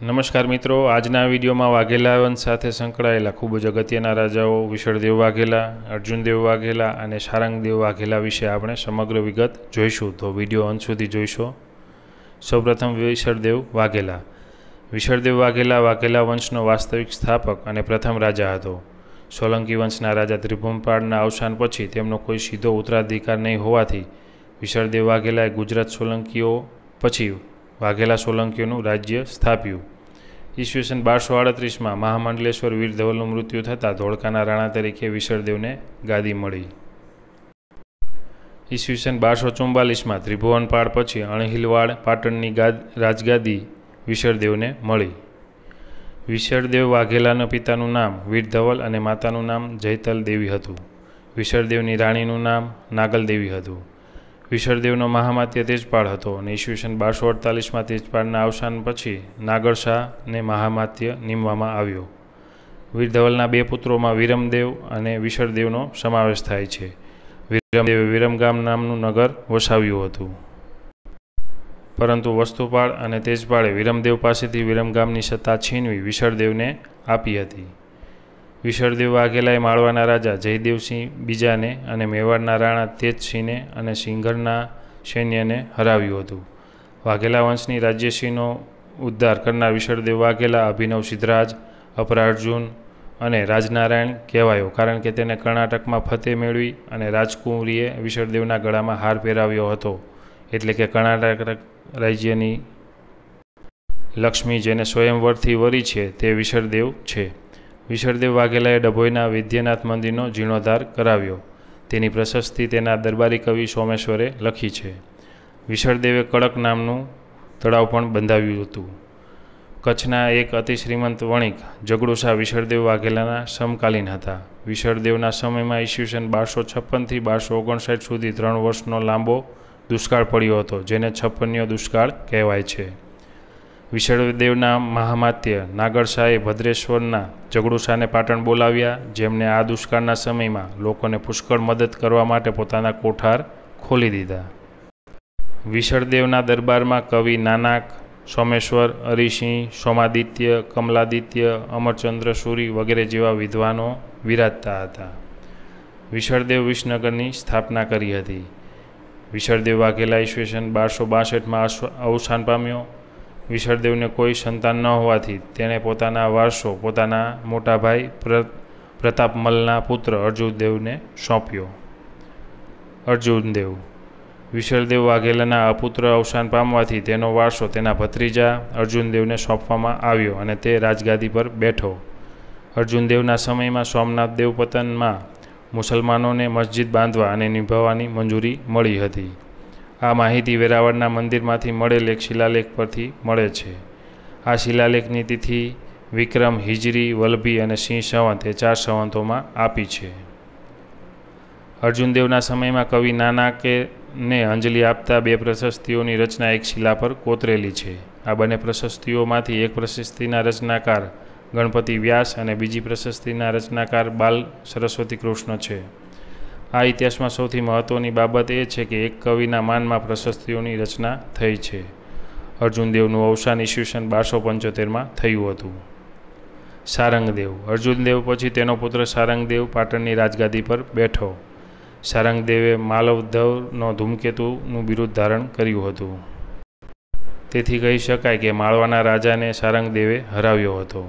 નમસ્કાર મિત્રો આજના વિડીયોમાં વાઘેલા વંશ સાથે સંકળાયેલા ખૂબ જ અગત્યના રાજાઓ વિશળદેવ વાઘેલા અર્જુનદેવ વાઘેલા અને શારંગદેવ વાઘેલા વિશે આપણે સમગ્ર વિગત જોઈશું તો વિડીયો અંત સુધી જોઈશો સૌપ્રથમ વિશળદેવ વાઘેલા વિશળદેવ વાઘેલા વાઘેલા વંશનો વાસ્તવિક સ્થાપક અને પ્રથમ રાજા હતો સોલંકી વંશના રાજા ત્રિભુમપાળના અવસાન પછી તેમનો કોઈ સીધો ઉત્તરાધિકાર નહીં હોવાથી વિશળદેવ વાઘેલાએ ગુજરાત સોલંકીઓ પછી વાઘેલા સોલંકીઓનું રાજ્ય સ્થાપ્યું ઈસવીસન બારસો આડત્રીસમાં મહામંડલેશ્વર વીર મૃત્યુ થતાં ધોળકાના રાણા તરીકે વિસળદેવને ગાદી મળી ઈસવીસન બારસો ચુમ્બાલીસમાં ત્રિભુવન પાડ પછી અણહિલવાડ પાટણની ગાદ રાજગાદી વિશળદેવને મળી વિશળદેવ વાઘેલાના પિતાનું નામ વીર ધવલ અને માતાનું નામ જયતલ દેવી હતું વિશળદેવની રાણીનું નામ નાગલદેવી હતું વિશળદેવનો મહામાત્ય તેજપાળ હતો અને ઈસવીસન બારસો અડતાલીસમાં તેજપાળના અવસાન પછી નાગર મહામાત્ય નીમવામાં આવ્યો વીરધવલના બે પુત્રોમાં વિરમદેવ અને વિશળદેવનો સમાવેશ થાય છે વિરમદેવે વિરમગામ નામનું નગર વસાવ્યું હતું પરંતુ વસ્તુપાળ અને તેજપાળે વિરમદેવ પાસેથી વિરમગામની સત્તા છીનવી વિશળદેવને આપી હતી વિશળદેવ વાઘેલાએ માળવાના રાજા જયદેવસિંહ બીજાને અને મેવાડના રાણા તેજસિંહને અને સિંઘરના સૈન્યને હરાવ્યું હતું વાઘેલા વંશની રાજ્યસિંહનો ઉદ્ધાર કરનાર વિશળદેવ વાઘેલા અભિનવ સિદ્ધરાજ અપરાર્જુન અને રાજનારાયણ કહેવાયો કારણ કે તેને કર્ણાટકમાં ફતે મેળવી અને રાજકુંવરીએ વિશળદેવના ગળામાં હાર પહેરાવ્યો હતો એટલે કે કર્ણાટક રાજ્યની લક્ષ્મી જેને સ્વયંવરથી વરી છે તે વિશળદેવ છે વિશ્વદેવ વાઘેલાએ ડભોઈના વિદ્યનાથ મંદિરનો જીર્ણોદ્ધાર કરાવ્યો તેની પ્રશસ્તિ તેના દરબારી કવિ સોમેશ્વરે લખી છે વિશળદેવે કડક નામનું તળાવ પણ બંધાવ્યું હતું કચ્છના એક અતિશ્રીમંત વણિક જગડુશા વિશળદેવ વાઘેલાના સમકાલીન હતા વિશળદેવના સમયમાં ઈસવીસન બારસો છપ્પનથી બારસો ઓગણસાઠ સુધી ત્રણ વર્ષનો લાંબો દુષ્કાળ પડ્યો હતો જેને છપ્પનિયો દુષ્કાળ કહેવાય છે વિશળદેવના મહામાત્ય નાગરશાહે ભદ્રેશ્વરના જગડુશાને પાટણ બોલાવ્યા જેમણે આ દુષ્કાળના સમયમાં લોકોને પુષ્કળ મદદ કરવા માટે પોતાના કોઠાર ખોલી દીધા વિશળદેવના દરબારમાં કવિ નાનાક સોમેશ્વર અરિસિંહ સોમાદિત્ય કમલાદિત્ય અમરચંદ્ર સૂરી વગેરે જેવા વિદ્વાનો વિરાજતા હતા વિશળદેવ વિસનગરની સ્થાપના કરી હતી વિશળદેવ વાઘેલા ઈસવીસન બારસો બાસઠમાં અવસાન પામ્યો વિશળદેવને કોઈ સંતાન ન હોવાથી તેણે પોતાના વારસો પોતાના મોટા ભાઈ પ્રતાપમલના પુત્ર અર્જુનદેવને સોંપ્યો અર્જુનદેવ વિશળદેવ વાઘેલાના અપુત્ર અવસાન પામવાથી તેનો વારસો તેના ભત્રીજા અર્જુનદેવને સોંપવામાં આવ્યો અને તે રાજગાદી પર બેઠો અર્જુનદેવના સમયમાં સોમનાથ દેવપતનમાં મુસલમાનોને મસ્જિદ બાંધવા અને નિભાવવાની મંજૂરી મળી હતી આ માહિતી વેરાવળના મંદિરમાંથી મળેલ એક શિલાલેખ પરથી મળે છે આ શિલાલેખની તિથિ વિક્રમ હિજરી વલભી અને સિંહ સંવંત એ ચાર સંવંતોમાં આપી છે અર્જુનદેવના સમયમાં કવિ નાનાકે ને અંજલિ આપતા બે પ્રશસ્તિઓની રચના એક શિલા પર કોતરેલી છે આ બંને પ્રશસ્તિઓમાંથી એક પ્રશસ્તિના રચનાકાર ગણપતિ વ્યાસ અને બીજી પ્રશસ્તિના રચનાકાર બાલ સરસ્વતી કૃષ્ણ છે આ ઇતિહાસમાં સૌથી મહત્ત્વની બાબત એ છે કે એક કવિના માનમાં પ્રશસ્તિઓની રચના થઈ છે અર્જુનદેવનું અવસાન ઈસવીસન બારસો પંચોતેરમાં થયું હતું સારંગદેવ અર્જુનદેવ પછી તેનો પુત્ર સારંગદેવ પાટણની રાજગાદી પર બેઠો સારંગદેવે માલવધવનો ધૂમકેતુનું બિરુદ ધારણ કર્યું હતું તેથી કહી શકાય કે માળવાના રાજાને સારંગદેવે હરાવ્યો હતો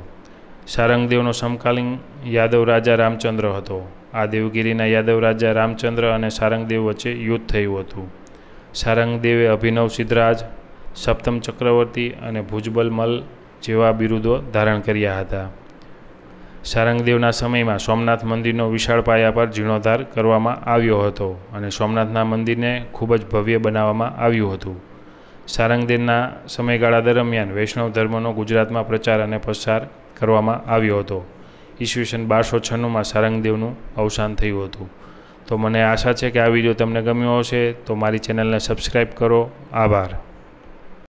સારંગદેવનો સમકાલીન યાદવ રાજા રામચંદ્ર હતો આ દેવગીરીના યાદવ રાજા રામચંદ્ર અને સારંગદેવ વચ્ચે યુદ્ધ થયું હતું સારંગદેવે અભિનવ સિદ્ધરાજ સપ્તમ ચક્રવર્તી અને ભુજબલ મલ જેવા બિરુદો ધારણ કર્યા હતા સારંગદેવના સમયમાં સોમનાથ મંદિરનો વિશાળ પાયા પર જીર્ણોદ્ધાર કરવામાં આવ્યો હતો અને સોમનાથના મંદિરને ખૂબ જ ભવ્ય બનાવવામાં આવ્યું હતું સારંગદેવના સમયગાળા દરમિયાન વૈષ્ણવ ધર્મનો ગુજરાતમાં પ્રચાર અને પ્રસાર કરવામાં આવ્યો હતો ઈસવીસન બારસો છન્નુંમાં સારંગદેવનું અવસાન થયું હતું તો મને આશા છે કે આ વિડીયો તમને ગમ્યો હશે તો મારી ચેનલને સબસ્ક્રાઈબ કરો આભાર